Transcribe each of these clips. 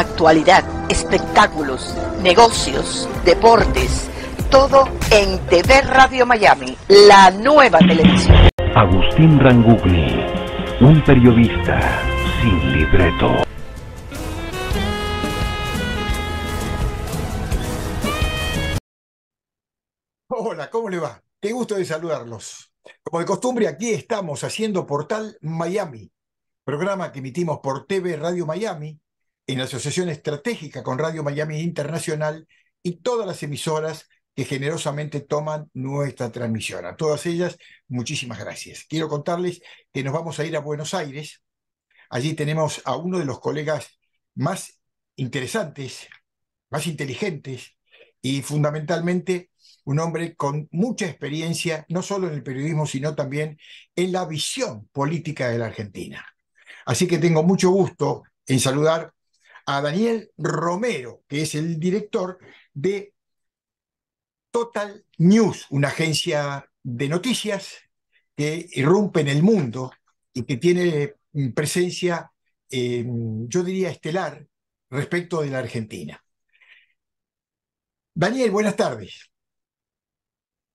actualidad, espectáculos, negocios, deportes, todo en TV Radio Miami, la nueva televisión. Agustín Rangugli, un periodista sin libreto. Hola, ¿cómo le va? Qué gusto de saludarlos. Como de costumbre, aquí estamos haciendo Portal Miami, programa que emitimos por TV Radio Miami en asociación estratégica con Radio Miami Internacional y todas las emisoras que generosamente toman nuestra transmisión. A todas ellas, muchísimas gracias. Quiero contarles que nos vamos a ir a Buenos Aires. Allí tenemos a uno de los colegas más interesantes, más inteligentes y fundamentalmente un hombre con mucha experiencia, no solo en el periodismo, sino también en la visión política de la Argentina. Así que tengo mucho gusto en saludar a Daniel Romero, que es el director de Total News, una agencia de noticias que irrumpe en el mundo y que tiene mm, presencia, em, yo diría, estelar respecto de la Argentina. Daniel, buenas tardes.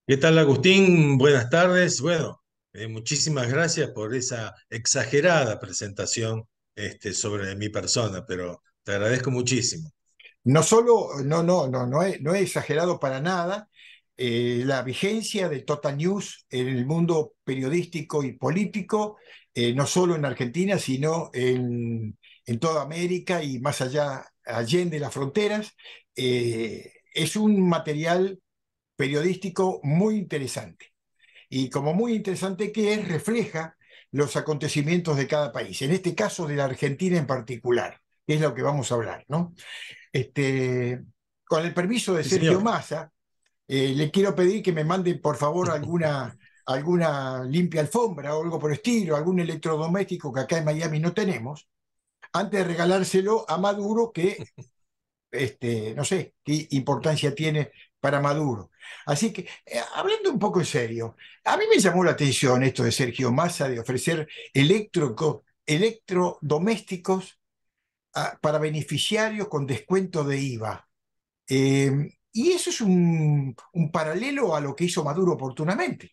¿Qué tal, Agustín? Buenas tardes. Bueno, eh, muchísimas gracias por esa exagerada presentación este, sobre mi persona, pero te agradezco muchísimo. No solo, no, no, no, no he, no exagerado para nada. Eh, la vigencia de Total News en el mundo periodístico y político, eh, no solo en Argentina, sino en, toda América y más allá, allende las fronteras, eh, es un material periodístico muy interesante. Y como muy interesante que es, refleja los acontecimientos de cada país, en este caso de la Argentina en particular que es lo que vamos a hablar. ¿no? Este, con el permiso de Sergio Massa, eh, le quiero pedir que me mande, por favor, alguna, alguna limpia alfombra o algo por estilo, algún electrodoméstico que acá en Miami no tenemos, antes de regalárselo a Maduro, que este, no sé qué importancia tiene para Maduro. Así que, eh, hablando un poco en serio, a mí me llamó la atención esto de Sergio Massa de ofrecer electrodomésticos para beneficiarios con descuento de IVA. Eh, y eso es un, paralelo a lo que hizo Maduro oportunamente.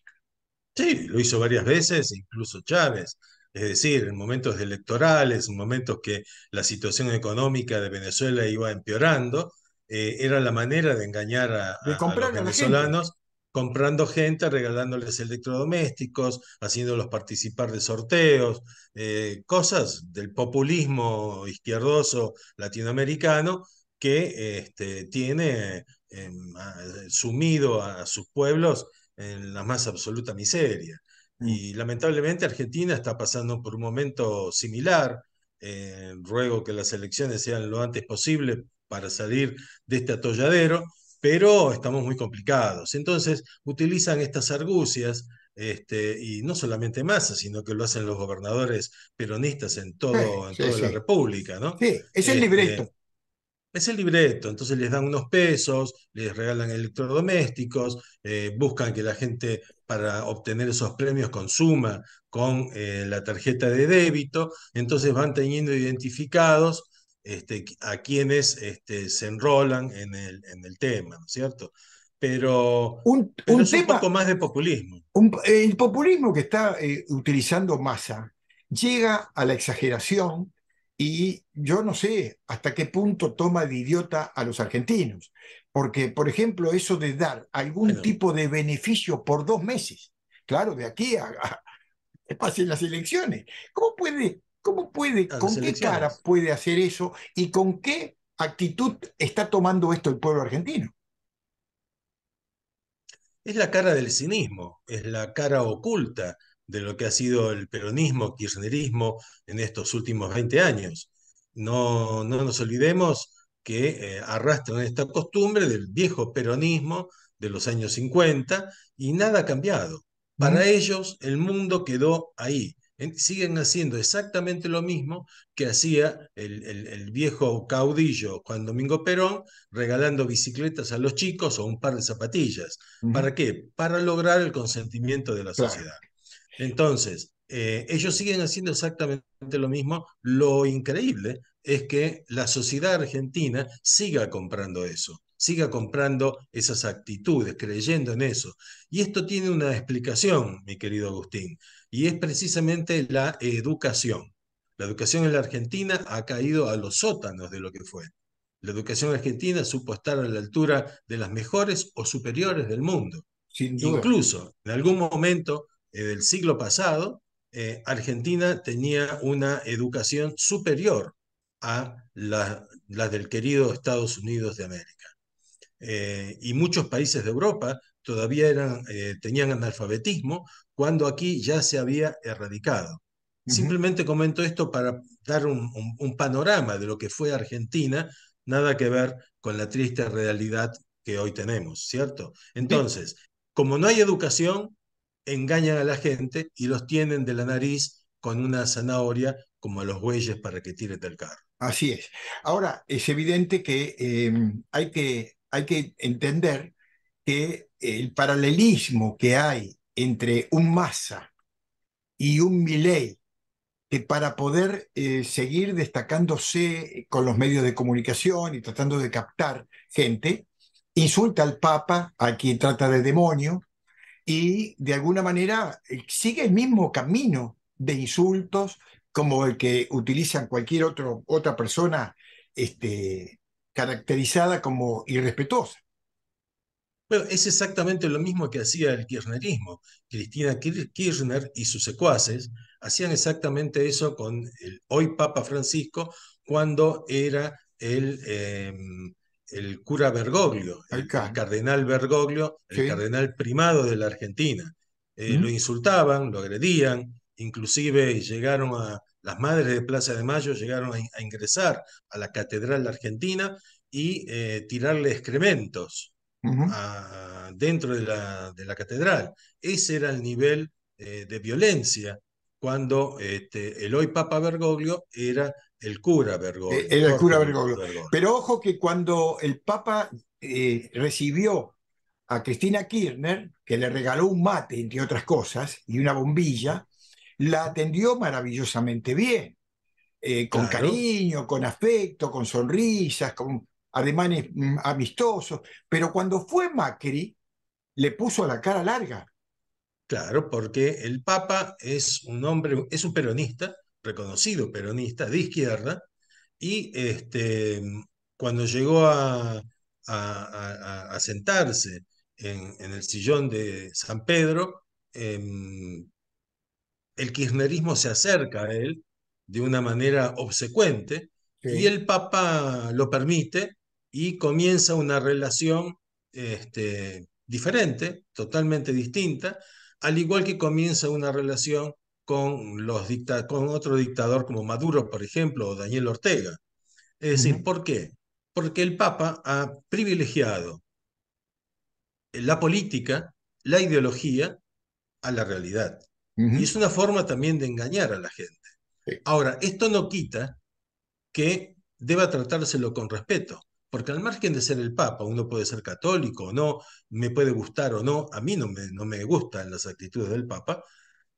Sí, lo hizo varias veces, incluso Chávez. Es decir, en momentos electorales, en momentos que la situación económica de Venezuela iba empeorando, eh, era la manera de engañar a, los venezolanos comprando gente, regalándoles electrodomésticos, haciéndolos participar de sorteos, eh, cosas del populismo izquierdoso latinoamericano que este, tiene em, sumido a sus pueblos en la más absoluta miseria. Mm. Y lamentablemente Argentina está pasando por un momento similar. Eh, ruego que las elecciones sean lo antes posible para salir de este atolladero, pero estamos muy complicados. Entonces utilizan estas argucias este, y no solamente Masa, sino que lo hacen los gobernadores peronistas en, todo, en toda la República, ¿no? Sí, es el este, libreto. Es el libreto, entonces les dan unos pesos, les regalan electrodomésticos, eh, buscan que la gente para obtener esos premios consuma con eh, la tarjeta de débito, entonces van teniendo identificados este, a quienes este, se enrolan en el, en el tema, ¿no es cierto? Pero, un, un, un poco más de populismo. el populismo que está eh, utilizando Massa llega a la exageración y yo no sé hasta qué punto toma de idiota a los argentinos. Porque, por ejemplo, eso de dar algún tipo de beneficio por dos meses, claro, de aquí a, a pasen las elecciones. ¿Cómo puede ¿Cómo puede, con qué cara puede hacer eso y con qué actitud está tomando esto el pueblo argentino? Es la cara del cinismo, es la cara oculta de lo que ha sido el peronismo, kirchnerismo en estos últimos 20 años. No, no nos olvidemos que eh, arrastran esta costumbre del viejo peronismo de los años 50 y nada ha cambiado. Para ellos el mundo quedó ahí, siguen haciendo exactamente lo mismo que hacía el, viejo caudillo Juan Domingo Perón, regalando bicicletas a los chicos o un par de zapatillas. ¿Para qué? Para lograr el consentimiento de la sociedad. Entonces, eh, ellos siguen haciendo exactamente lo mismo. Lo increíble es que la sociedad argentina siga comprando eso siga comprando esas actitudes, creyendo en eso. Y esto tiene una explicación, mi querido Agustín y es precisamente la educación. La educación en la Argentina ha caído a los sótanos de lo que fue. La educación argentina supo estar a la altura de las mejores o superiores del mundo. Incluso en algún momento eh, del siglo pasado, eh, Argentina tenía una educación superior a la, del querido Estados Unidos de América. Eh, y muchos países de Europa todavía eran, eh, tenían analfabetismo, cuando aquí ya se había erradicado. Simplemente comento esto para dar un, panorama de lo que fue Argentina, nada que ver con la triste realidad que hoy tenemos, ¿cierto? Entonces, como no hay educación, engañan a la gente y los tienen de la nariz con una zanahoria como a los bueyes para que tiren del carro. Así es. Ahora, es evidente que eh, hay que hay que entender que el paralelismo que hay entre un Massa y un Milei, que para poder eh, seguir destacándose con los medios de comunicación y tratando de captar gente, insulta al Papa, a quien trata de demonio, y de alguna manera eh, sigue el mismo camino de insultos como el que utilizan cualquier otro, otra persona este, caracterizada como irrespetuosa es exactamente lo mismo que hacía el kirchnerismo. Cristina Kirchner y sus secuaces hacían exactamente eso con el hoy Papa Francisco cuando era el, em, el cura Bergoglio, el, cardenal Bergoglio, el cardenal primado de la Argentina. Eh, lo insultaban, lo agredían, inclusive llegaron a, las madres de Plaza de Mayo llegaron a, ingresar a la Catedral Argentina y eh, tirarle excrementos dentro de la, de la, catedral. Ese era el nivel eh, de violencia cuando este, el hoy Papa Bergoglio era el cura Bergoglio. Era el cura Pero ojo que cuando el Papa eh, recibió a Cristina Kirchner, que le regaló un mate, entre otras cosas, y una bombilla, la atendió maravillosamente bien. Eh, con cariño, con afecto, con sonrisas, con, alemanes mm, amistosos, pero cuando fue Macri, le puso la cara larga. Claro, porque el Papa es un hombre, es un peronista, reconocido peronista de izquierda, y este, cuando llegó a, sentarse en, el sillón de San Pedro, em, el kirchnerismo se acerca a él de una manera obsecuente y el Papa lo permite y comienza una relación este, diferente, totalmente distinta, al igual que comienza una relación con, los con otro dictador como Maduro, por ejemplo, o Daniel Ortega. Es decir, ¿por qué? Porque el Papa ha privilegiado la política, la ideología, a la realidad. Y es una forma también de engañar a la gente. Ahora, esto no quita que deba tratárselo con respeto. Porque al margen de ser el Papa, uno puede ser católico o no, me puede gustar o no, a mí no me, no me gustan las actitudes del Papa,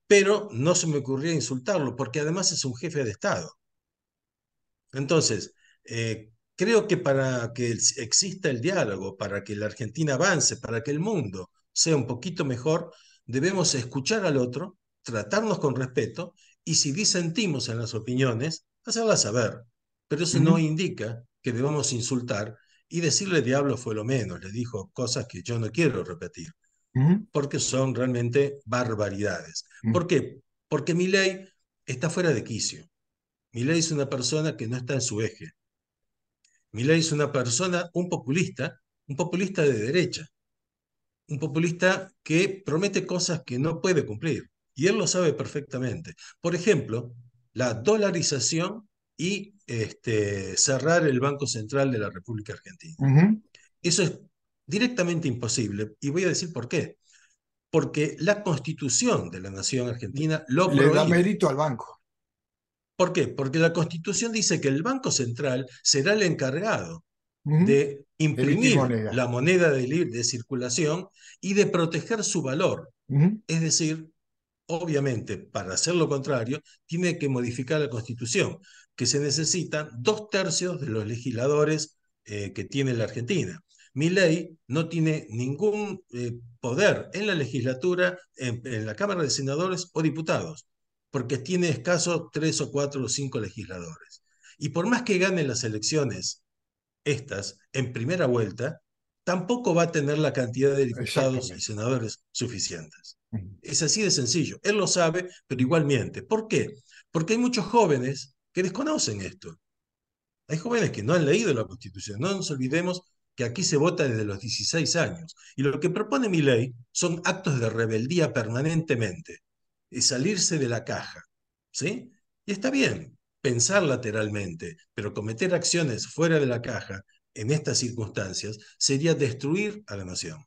pero no se me ocurría insultarlo, porque además es un jefe de Estado. Entonces, eh, creo que para que exista el diálogo, para que la Argentina avance, para que el mundo sea un poquito mejor, debemos escuchar al otro, tratarnos con respeto y si disentimos en las opiniones, hacerlas saber. Pero eso no indica que debamos insultar y decirle diablo fue lo menos, le dijo cosas que yo no quiero repetir, porque son realmente barbaridades. porque ¿Por qué? Porque mi ley está fuera de quicio. Mi ley es una persona que no está en su eje. Mi ley es una persona, un populista, un populista de derecha, un populista que promete cosas que no puede cumplir. Y él lo sabe perfectamente. Por ejemplo, la dolarización y este, cerrar el Banco Central de la República Argentina. Eso es directamente imposible y voy a decir por qué. Porque la constitución de la nación argentina lo Le da mérito al banco. ¿Por qué? Porque la constitución dice que el Banco Central será el encargado de imprimir la moneda de, circulación y de proteger su valor. Es decir, obviamente, para hacer lo contrario, tiene que modificar la Constitución, que se necesitan dos tercios de los legisladores eh, que tiene la Argentina. Mi ley no tiene ningún eh, poder en la legislatura, en, la Cámara de Senadores o diputados, porque tiene escasos tres o cuatro o cinco legisladores. Y por más que gane las elecciones estas en primera vuelta, tampoco va a tener la cantidad de diputados y senadores suficientes. Es así de sencillo. Él lo sabe, pero igual miente. ¿Por qué? Porque hay muchos jóvenes que desconocen esto. Hay jóvenes que no han leído la Constitución. No nos olvidemos que aquí se vota desde los 16 años. Y lo que propone mi ley son actos de rebeldía permanentemente. y salirse de la caja. ¿Sí? Y está bien pensar lateralmente, pero cometer acciones fuera de la caja en estas circunstancias sería destruir a la nación.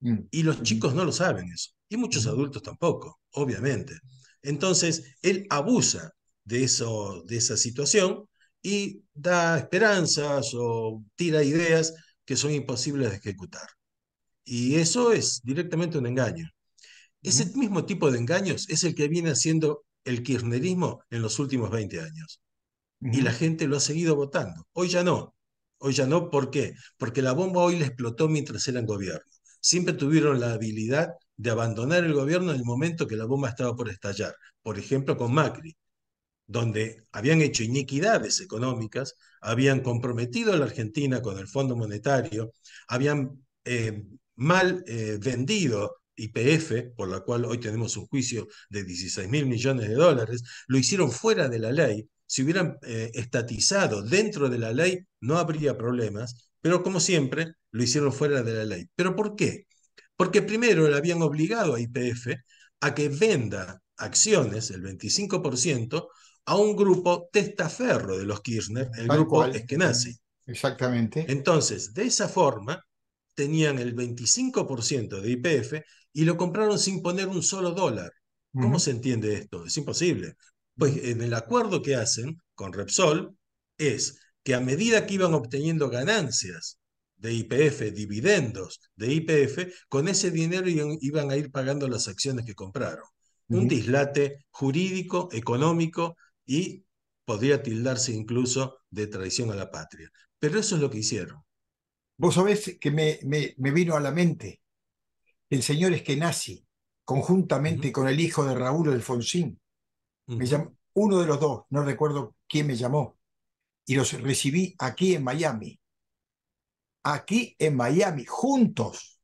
Mm. Y los chicos no lo saben eso, y muchos adultos tampoco, obviamente. Entonces, él abusa de, eso, de esa situación y da esperanzas o tira ideas que son imposibles de ejecutar. Y eso es directamente un engaño. Ese mismo tipo de engaños es el que viene haciendo el kirchnerismo en los últimos 20 años. Y la gente lo ha seguido votando. Hoy ya no, Hoy ya no, ¿por qué? Porque la bomba hoy le explotó mientras era en gobierno. Siempre tuvieron la habilidad de abandonar el gobierno en el momento que la bomba estaba por estallar. Por ejemplo, con Macri, donde habían hecho iniquidades económicas, habían comprometido a la Argentina con el Fondo Monetario, habían eh, mal eh, vendido IPF, por la cual hoy tenemos un juicio de 16 mil millones de dólares, lo hicieron fuera de la ley, si hubieran eh, estatizado dentro de la ley, no habría problemas, pero como siempre, lo hicieron fuera de la ley. ¿Pero por qué? Porque primero le habían obligado a IPF a que venda acciones, el 25%, a un grupo testaferro de los Kirchner, el grupo que Eskenazi. Exactamente. Entonces, de esa forma, tenían el 25% de IPF y lo compraron sin poner un solo dólar. ¿Cómo se entiende esto? Es imposible. Pues en el acuerdo que hacen con Repsol es que a medida que iban obteniendo ganancias de IPF, dividendos de IPF, con ese dinero iban a ir pagando las acciones que compraron. Un dislate jurídico, económico y podría tildarse incluso de traición a la patria. Pero eso es lo que hicieron. Vos sabés que me, vino a la mente el señor es conjuntamente conjuntamente con el hijo de Raúl Alfonsín, uno de los dos, no recuerdo quién me llamó, y los recibí aquí en Miami. Aquí en Miami, juntos.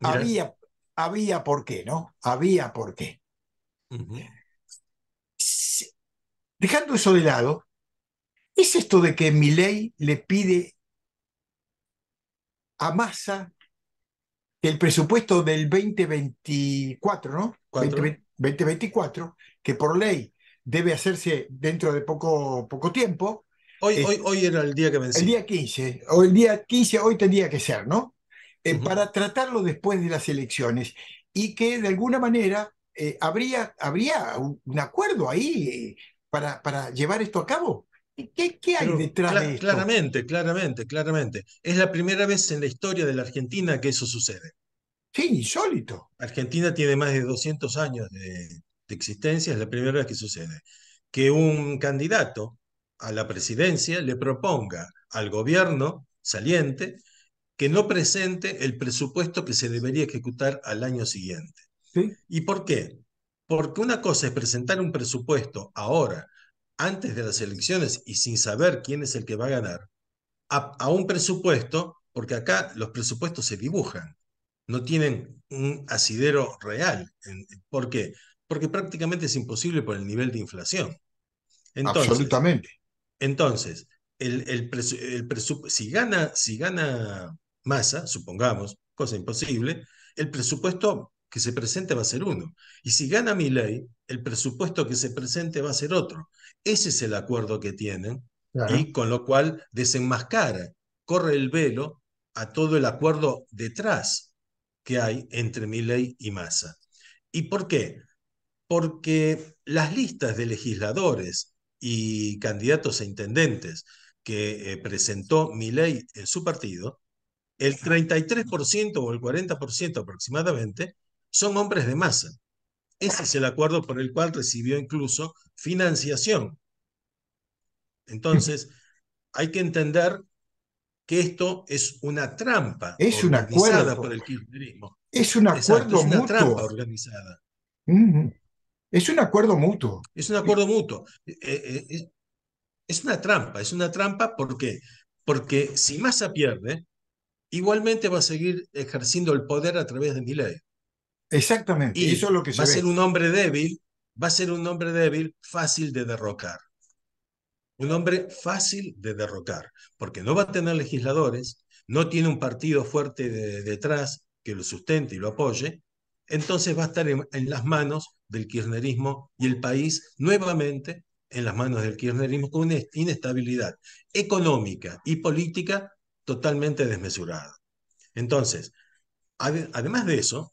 Había, había por qué, ¿no? Había por qué. Dejando eso de lado, ¿es esto de que mi ley le pide a Massa el presupuesto del 2024, ¿no? 2024, que por ley debe hacerse dentro de poco, poco tiempo. Hoy, hoy, hoy era el día que vencía. El día 15, o el día 15, hoy tendría que ser, ¿no? Eh, para tratarlo después de las elecciones y que de alguna manera eh, habría, habría un, acuerdo ahí eh, para, para llevar esto a cabo. ¿Qué, qué hay detrás de esto? Claramente, claramente, claramente. Es la primera vez en la historia de la Argentina que eso sucede. Sí, insólito. Argentina tiene más de 200 años de, existencia, es la primera vez que sucede. Que un candidato a la presidencia le proponga al gobierno saliente que no presente el presupuesto que se debería ejecutar al año siguiente. ¿Y por qué? Porque una cosa es presentar un presupuesto ahora, antes de las elecciones y sin saber quién es el que va a ganar, a un presupuesto, porque acá los presupuestos se dibujan no tienen un asidero real. ¿Por qué? Porque prácticamente es imposible por el nivel de inflación. Entonces, Absolutamente. Entonces, el, el, si, gana, si gana masa, supongamos, cosa imposible, el presupuesto que se presente va a ser uno. Y si gana mi ley, el presupuesto que se presente va a ser otro. Ese es el acuerdo que tienen y con lo cual desenmascara, corre el velo a todo el acuerdo detrás que hay entre Miley y Massa. ¿Y por qué? Porque las listas de legisladores y candidatos a intendentes que eh, presentó Miley en su partido, el 33% o el 40% aproximadamente son hombres de Massa. Ese es el acuerdo por el cual recibió incluso financiación. Entonces, hay que entender que esto es una trampa es un acuerdo. por el kirchnerismo. Es un acuerdo una trampa organizada. Es un acuerdo mutuo. Es un acuerdo mutuo. Eh, eh, eh, es, una trampa, es una trampa porque, porque si Massa pierde, igualmente va a seguir ejerciendo el poder a través de mi ley. Exactamente, y eso lo que va a ser un hombre débil, va a ser un hombre débil fácil de derrocar un hombre fácil de derrocar, porque no va a tener legisladores, no tiene un partido fuerte detrás que lo sustente y lo apoye, entonces va a estar en, las manos del kirchnerismo y el país nuevamente en las manos del kirchnerismo con una inestabilidad económica y política totalmente desmesurada. Entonces, además de eso,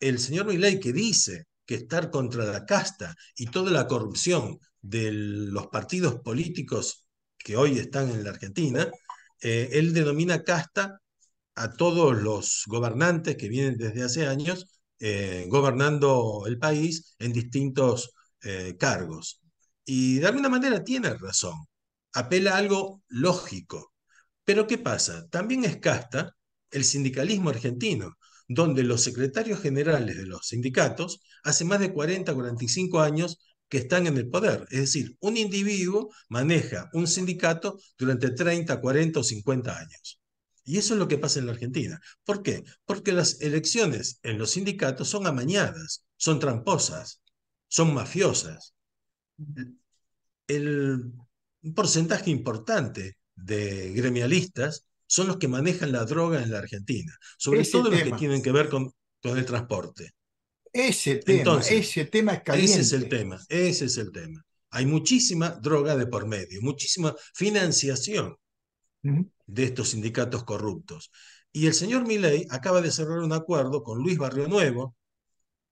el señor Milei que dice que estar contra la casta y toda la corrupción de los partidos políticos que hoy están en la Argentina, eh, él denomina casta a todos los gobernantes que vienen desde hace años eh, gobernando el país en distintos eh, cargos. Y de alguna manera tiene razón, apela a algo lógico. Pero ¿qué pasa? También es casta el sindicalismo argentino, donde los secretarios generales de los sindicatos hace más de 40, 45 años que están en el poder. Es decir, un individuo maneja un sindicato durante 30, 40 o 50 años. Y eso es lo que pasa en la Argentina. ¿Por qué? Porque las elecciones en los sindicatos son amañadas, son tramposas, son mafiosas. El, un porcentaje importante de gremialistas son los que manejan la droga en la Argentina, sobre todo los que tienen que ver con, con el transporte. Ese tema, ese tema es caliente. Ese es el tema, ese es el tema. Hay muchísima droga de por medio, muchísima financiación de estos sindicatos corruptos. Y el señor Milley acaba de cerrar un acuerdo con Luis Barrio Nuevo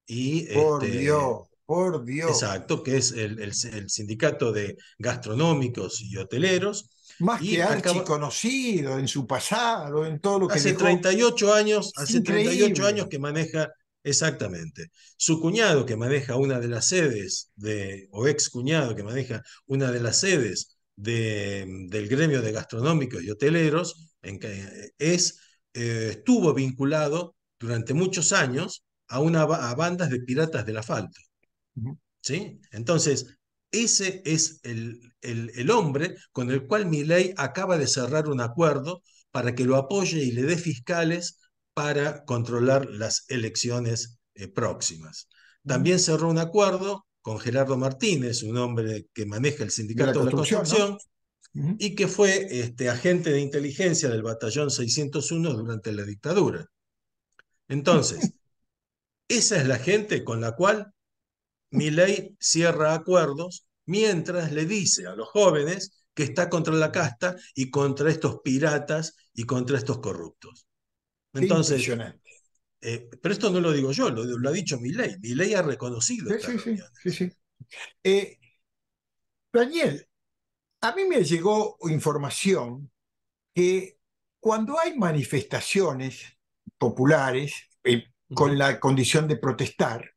y... Por este, Dios, por Dios. Exacto, que es el, el, sindicato de gastronómicos y hoteleros. Más que conocido en su pasado, en todo lo que... Hace dejó. 38 años, hace 38 años que maneja Exactamente. Su cuñado, que maneja una de las sedes, de, o ex cuñado, que maneja una de las sedes del gremio de gastronómicos y hoteleros, en que eh, es, eh, estuvo vinculado durante muchos años a, una, a bandas de piratas del asfalto. ¿Sí? Entonces, ese es el, el, el hombre con el cual Milei acaba de cerrar un acuerdo para que lo apoye y le dé fiscales para controlar las elecciones eh, próximas. También cerró un acuerdo con Gerardo Martínez, un hombre que maneja el sindicato de construcción, y que fue este, agente de inteligencia del batallón 601 durante la dictadura. Entonces, esa es la gente con la cual Milei cierra acuerdos mientras le dice a los jóvenes que está contra la casta y contra estos piratas y contra estos corruptos. Entonces, eh, pero esto no lo digo yo, lo, ha dicho mi ley, mi ley ha reconocido. Sí, sí, sí, eh, Daniel, a mí me llegó información que cuando hay manifestaciones populares eh, con la condición de protestar,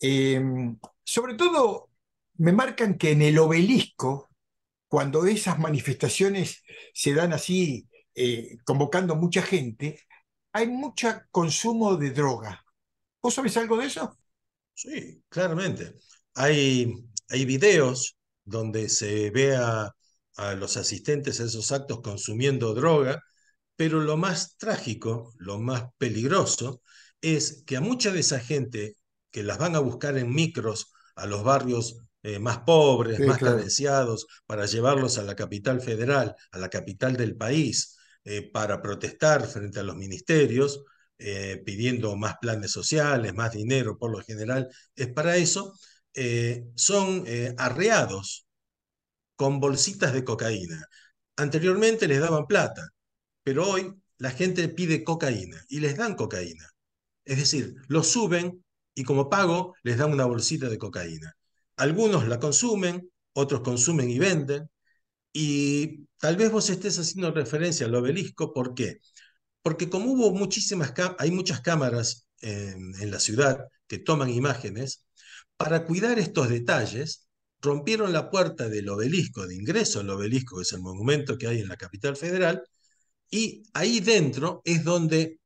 em, sobre todo me marcan que en el obelisco, cuando esas manifestaciones se dan así, convocando mucha gente, hay mucho consumo de droga. ¿Vos sabés algo de eso? Sí, claramente. Hay, videos donde se ve a, los asistentes a esos actos consumiendo droga, pero lo más trágico, lo más peligroso, es que a mucha de esa gente que las van a buscar en micros a los barrios eh, más pobres, más carenciados, para llevarlos a la capital federal, a la capital del país, eh, para protestar frente a los ministerios, eh, pidiendo más planes sociales, más dinero por lo general, es para eso, eh, son arreados con bolsitas de cocaína. Anteriormente les daban plata, pero hoy la gente pide cocaína y les dan cocaína. Es decir, lo suben y como pago les dan una bolsita de cocaína. Algunos la consumen, otros consumen y venden, y tal vez vos estés haciendo referencia al obelisco, ¿por qué? Porque como hubo muchísimas, hay muchas cámaras en, la ciudad que toman imágenes, para cuidar estos detalles, rompieron la puerta del obelisco, de ingreso al obelisco, que es el monumento que hay en la capital federal, y ahí dentro es donde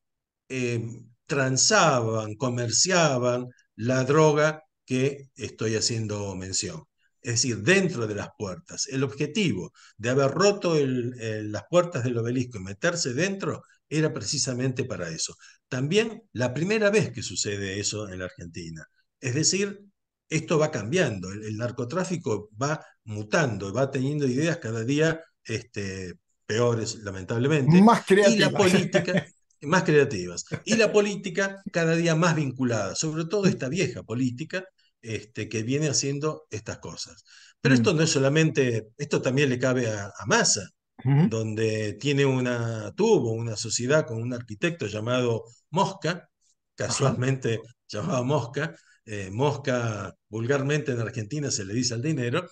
eh, transaban, comerciaban la droga que estoy haciendo mención es decir, dentro de las puertas. El objetivo de haber roto el, las puertas del obelisco y meterse dentro era precisamente para eso. También la primera vez que sucede eso en la Argentina. Es decir, esto va cambiando, el, narcotráfico va mutando, va teniendo ideas cada día este, peores, lamentablemente. Más creativas. Y la política, más creativas. Y la política cada día más vinculada, sobre todo esta vieja política, este, que viene haciendo estas cosas. Pero mm. esto no es solamente, esto también le cabe a, a Massa, donde tiene una, tuvo una sociedad con un arquitecto llamado Mosca, casualmente llamado Mosca, eh, Mosca vulgarmente en Argentina se le dice al dinero,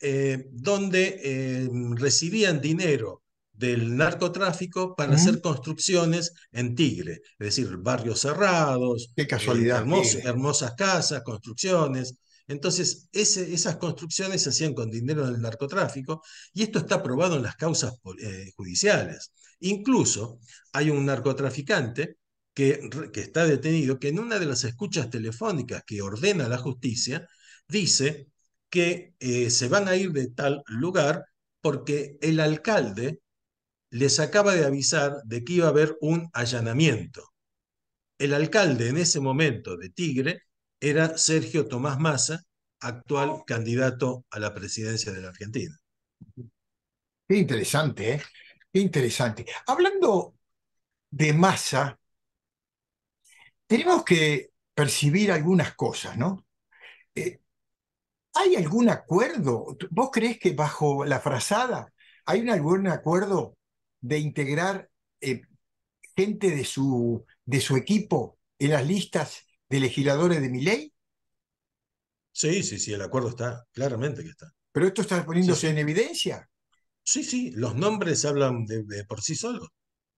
eh, donde eh, recibían dinero del narcotráfico para hacer construcciones en Tigre, es decir, barrios cerrados, Qué eh, casualidad, hermosas casas, construcciones. Entonces, esas construcciones se hacían con dinero del narcotráfico y esto está probado en las causas eh, judiciales. Incluso hay un narcotraficante que, está detenido que en una de las escuchas telefónicas que ordena la justicia dice que eh, se van a ir de tal lugar porque el alcalde les acaba de avisar de que iba a haber un allanamiento. El alcalde en ese momento de Tigre era Sergio Tomás Massa, actual candidato a la presidencia de la Argentina. Qué interesante, ¿eh? Qué interesante. Hablando de Massa, tenemos que percibir algunas cosas, ¿no? Eh, ¿Hay algún acuerdo? ¿Vos crees que bajo la frazada hay algún acuerdo de integrar eh, gente de su, de su equipo en las listas de legisladores de mi ley? Sí, sí, sí, el acuerdo está, claramente que está. ¿Pero esto está poniéndose en evidencia? Sí, sí, los nombres hablan de, por sí solos.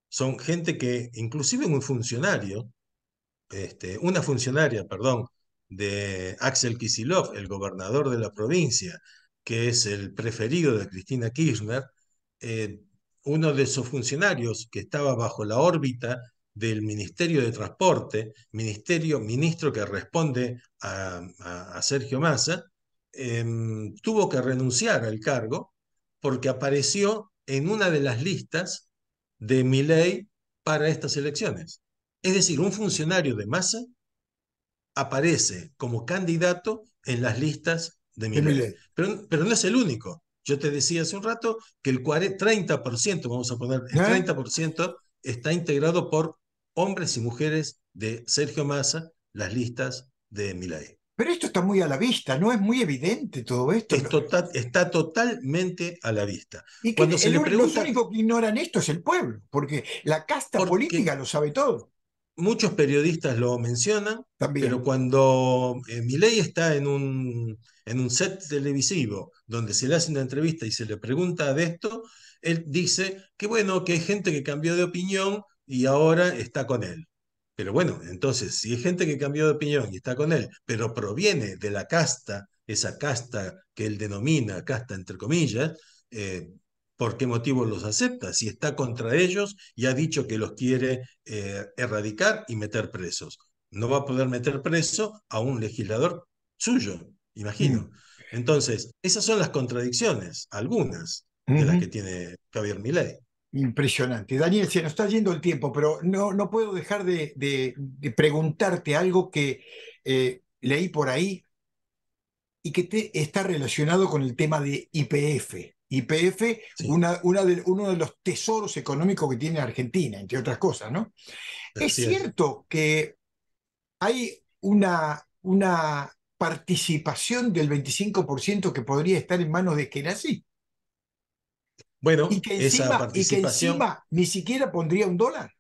Son gente que, inclusive un funcionario, este, una funcionaria, perdón, de Axel Kisilov, el gobernador de la provincia, que es el preferido de Cristina Kirchner, eh, uno de sus funcionarios que estaba bajo la órbita del Ministerio de Transporte, ministerio, ministro que responde a, Sergio Massa, em, tuvo que renunciar al cargo porque apareció en una de las listas de Miley para estas elecciones. Es decir, un funcionario de Massa aparece como candidato en las listas de Miley. pero no es el único. Yo te decía hace un rato que el 30%, vamos a poner, el 30% está integrado por hombres y mujeres de Sergio Massa, las listas de Milay. Pero esto está muy a la vista, ¿no? Es muy evidente todo esto. está totalmente a la vista. Y Cuando se pregunta, los únicos que ignoran esto es el pueblo, porque la casta política lo sabe todo. Muchos periodistas lo mencionan, pero cuando eh, Milei está en un, en un set televisivo donde se le hace una entrevista y se le pregunta de esto, él dice que bueno, que hay gente que cambió de opinión y ahora está con él. Pero bueno, entonces, si hay gente que cambió de opinión y está con él, pero proviene de la casta, esa casta que él denomina casta entre comillas, eh, por qué motivo los acepta, si está contra ellos y ha dicho que los quiere eh, erradicar y meter presos. No va a poder meter preso a un legislador suyo, imagino. Mm. Entonces, esas son las contradicciones, algunas de las que tiene Javier Milei. Impresionante. Daniel, se nos está yendo el tiempo, pero no, no puedo dejar de, preguntarte algo que eh, leí por ahí y que te, está relacionado con el tema de IPF. YPF, uno de los tesoros económicos que tiene Argentina, entre otras cosas, ¿no? Es, cierto que hay una, participación del 25% que podría estar en manos de así. Bueno, y que, encima, esa participación, ni siquiera pondría un dólar.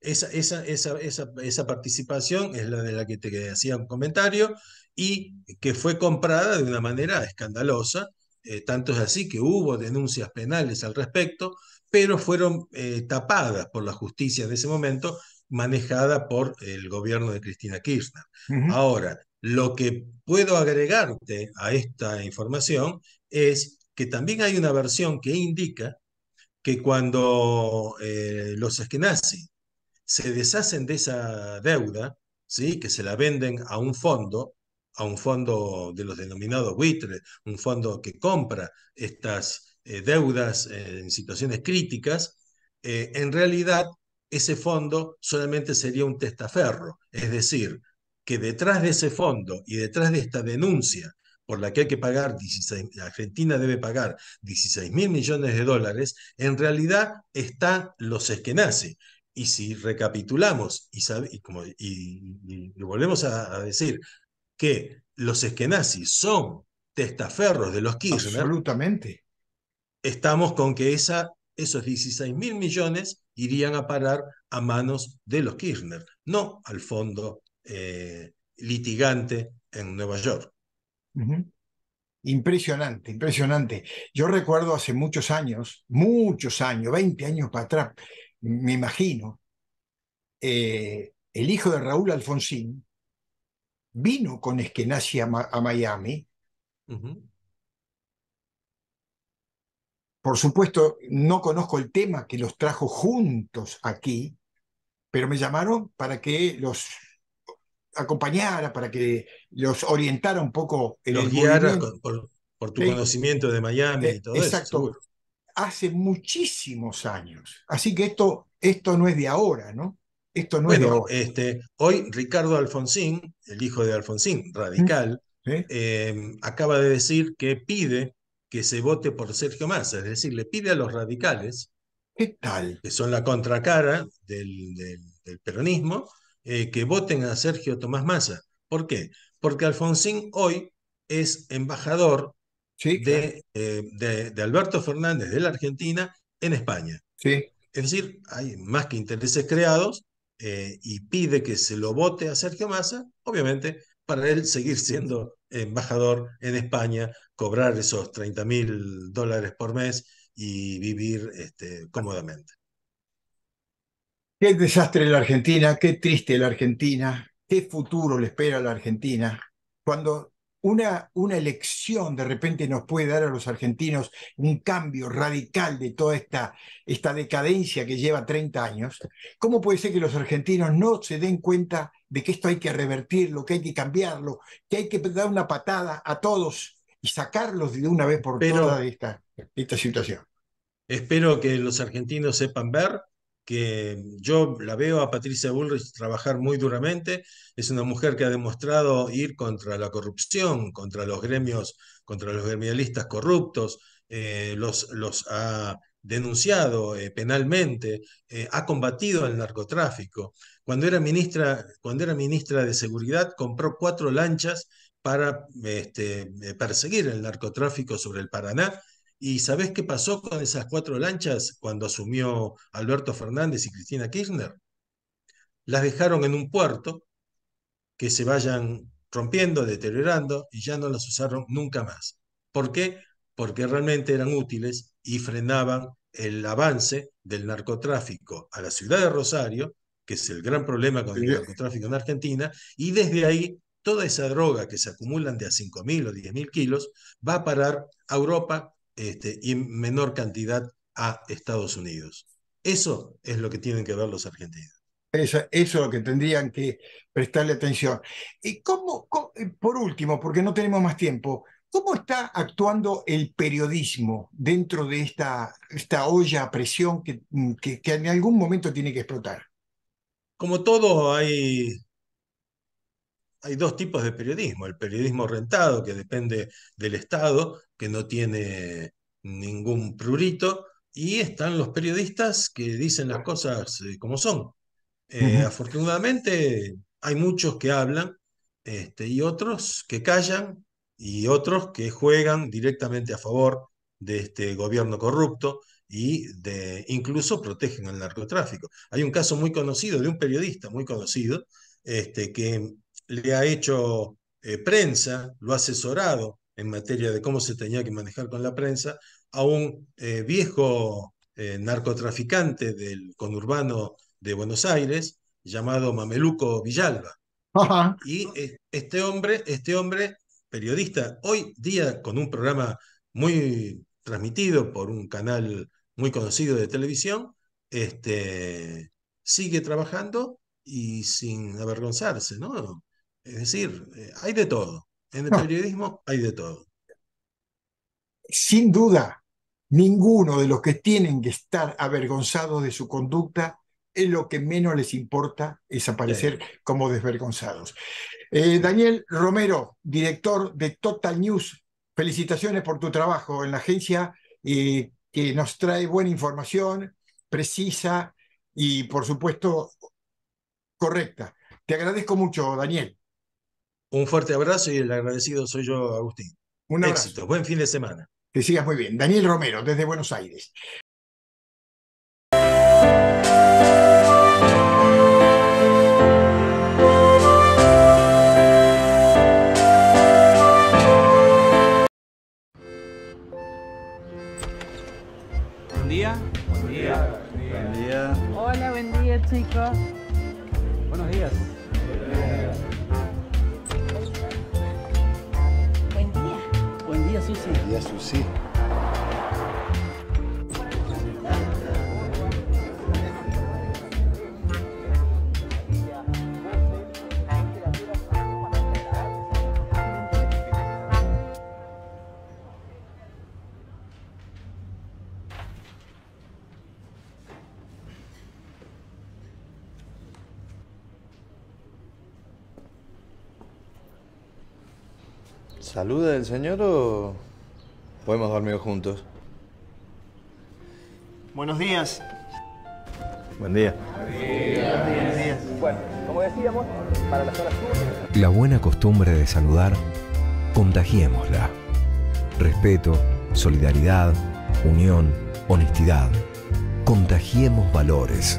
Esa, esa, participación es la de la que te hacía un comentario y que fue comprada de una manera escandalosa eh, tanto es así que hubo denuncias penales al respecto, pero fueron eh, tapadas por la justicia de ese momento, manejada por el gobierno de Cristina Kirchner. Ahora, lo que puedo agregarte a esta información es que también hay una versión que indica que cuando eh, los esquenazis se deshacen de esa deuda, ¿sí? que se la venden a un fondo, a un fondo de los denominados buitres, un fondo que compra estas eh, deudas eh, en situaciones críticas, eh, en realidad ese fondo solamente sería un testaferro, es decir, que detrás de ese fondo y detrás de esta denuncia por la que hay que pagar Argentina debe pagar 16 mil millones de dólares, en realidad están los nace Y si recapitulamos y, y, como, y, volvemos a decir, que los esquenazis son testaferros de los Kirchner. Absolutamente. Estamos con que esa, esos 16 mil millones irían a parar a manos de los Kirchner, no al fondo eh, litigante en Nueva York. Impresionante, impresionante. Yo recuerdo hace muchos años, muchos años, 20 años para atrás, me imagino, eh, el hijo de Raúl Alfonsín, vino con Eskenazi a, Miami. Por supuesto, no conozco el tema que los trajo juntos aquí, pero me llamaron para que los acompañara, para que los orientara un poco en los el guiara por, tu conocimiento de Miami y eh, todo eso. Exacto. Hace muchísimos años. Así que esto, esto no es de ahora, ¿no? bueno, este, hoy Ricardo Alfonsín, el hijo de Alfonsín, radical, em, acaba de decir que pide que se vote por Sergio Massa, es decir, le pide a los radicales, que son la contracara del, peronismo, eh, que voten a Sergio Tomás Massa. ¿Por qué? Porque Alfonsín hoy es embajador eh, de, Alberto Fernández de la Argentina en España. Sí. Es decir, hay más que intereses creados eh, y pide que se lo vote a Sergio Massa, obviamente para él seguir siendo embajador en España, cobrar esos 30 mil dólares por mes y vivir este, cómodamente. Qué desastre la Argentina, qué triste la Argentina, qué futuro le espera a la Argentina. Cuando una, una elección de repente nos puede dar a los argentinos un cambio radical de toda esta, esta decadencia que lleva 30 años, ¿cómo puede ser que los argentinos no se den cuenta de que esto hay que revertirlo, que hay que cambiarlo, que hay que dar una patada a todos y sacarlos de una vez por todas de esta, de esta situación? Espero que los argentinos sepan ver que yo la veo a Patricia Bullrich trabajar muy duramente, es una mujer que ha demostrado ir contra la corrupción, contra los gremios, contra los gremialistas corruptos, eh, los, ha denunciado eh, penalmente, eh, ha combatido el narcotráfico. Cuando era, ministra, cuando era ministra de Seguridad, compró cuatro lanchas para este, perseguir el narcotráfico sobre el Paraná ¿Y sabés qué pasó con esas cuatro lanchas cuando asumió Alberto Fernández y Cristina Kirchner? Las dejaron en un puerto que se vayan rompiendo, deteriorando y ya no las usaron nunca más. ¿Por qué? Porque realmente eran útiles y frenaban el avance del narcotráfico a la ciudad de Rosario, que es el gran problema con el narcotráfico en Argentina, y desde ahí toda esa droga que se acumulan de a 5.000 o 10.000 kilos va a parar a Europa, este, y menor cantidad a Estados Unidos. Eso es lo que tienen que ver los argentinos. Eso, es lo que tendrían que prestarle atención. ¿Y cómo, por último, porque no tenemos más tiempo, ¿cómo está actuando el periodismo dentro de esta, esta olla a presión que, que en algún momento tiene que explotar? Como todo, hay hay dos tipos de periodismo. El periodismo rentado, que depende del Estado, que no tiene ningún prurito, y están los periodistas que dicen las cosas eh, como son. Eh, afortunadamente hay muchos que hablan este, y otros que callan y otros que juegan directamente a favor de este gobierno corrupto y de incluso protegen al narcotráfico. Hay un caso muy conocido de un periodista muy conocido este, que le ha hecho eh, prensa, lo ha asesorado en materia de cómo se tenía que manejar con la prensa, a un eh, viejo eh, narcotraficante del conurbano de Buenos Aires llamado Mameluco Villalba. Y este hombre, este hombre, periodista, hoy día con un programa muy transmitido por un canal muy conocido de televisión, este, sigue trabajando y sin avergonzarse, ¿no? Es decir, eh, hay de todo. En el periodismo hay de todo. Sin duda, ninguno de los que tienen que estar avergonzados de su conducta es lo que menos les importa es aparecer como desvergonzados. Eh, Daniel Romero, director de Total News, felicitaciones por tu trabajo en la agencia eh, que nos trae buena información, precisa y por supuesto correcta. Te agradezco mucho, Daniel. Un fuerte abrazo y el agradecido soy yo, Agustín. Un Éxito. Buen fin de semana. Que sigas muy bien. Daniel Romero, desde Buenos Aires. día. Buen día. Buen día. Hola, buen día, chicos. Buenos días. Sí, y a ¿Saluda el Señor o.? Podemos dormir juntos. Buenos días. Buen día. Buenos Bueno, como decíamos, para las horas La buena costumbre de saludar, contagiémosla. Respeto, solidaridad, unión, honestidad. Contagiemos valores.